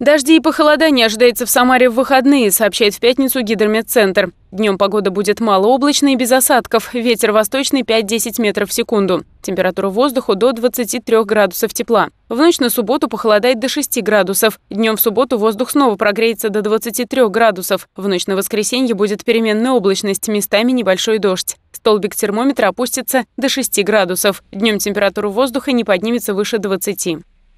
Дожди и похолодание ожидается в Самаре в выходные, сообщает в пятницу гидрометцентр. Днем погода будет малооблачной и без осадков. Ветер восточный 5-10 метров в секунду. Температура воздуха до 23 градусов тепла. В ночь на субботу похолодает до 6 градусов. Днем в субботу воздух снова прогреется до 23 градусов. В ночь на воскресенье будет переменная облачность, местами небольшой дождь. Столбик термометра опустится до 6 градусов. Днем температура воздуха не поднимется выше 20.